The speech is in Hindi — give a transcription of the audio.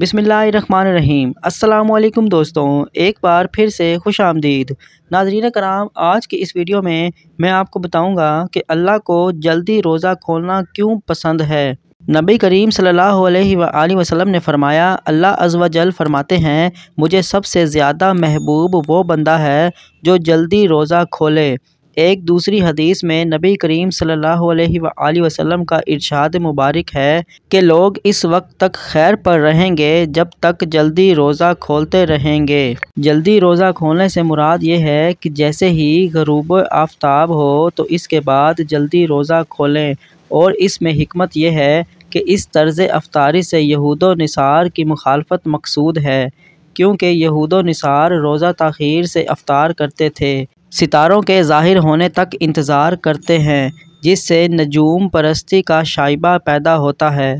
बिसमीम् अल्लाम दोस्तों एक बार फिर से खुश आमदीद नाजरीन कराम आज की इस वीडियो में मैं आपको बताऊंगा कि अल्लाह को जल्दी रोज़ा खोलना क्यों पसंद है नबी करीम सल्ला वसलम ने फ़रमाया अल्लाह जल फ़रमाते हैं मुझे सबसे ज़्यादा महबूब वो बंदा है जो जल्दी रोज़ा खोले एक दूसरी हदीस में नबी करीम सल्लल्लाहु अलैहि वसल्लम का इरशाद मुबारक है कि लोग इस वक्त तक खैर पर रहेंगे जब तक जल्दी रोज़ा खोलते रहेंगे जल्दी रोज़ा खोलने से मुराद ये है कि जैसे ही गरूब आफ्ताब हो तो इसके बाद जल्दी रोज़ा खोलें और इसमें हमत यह है कि इस तर्ज़ अफ्तारी से यहूद निसार की मुखालफत मकसूद है क्योंकि यहूद निसार रोज़ा तखीर से अफ्तार करते थे सितारों के ज़ाहिर होने तक इंतज़ार करते हैं जिससे नजूम परस्ती का शाइबा पैदा होता है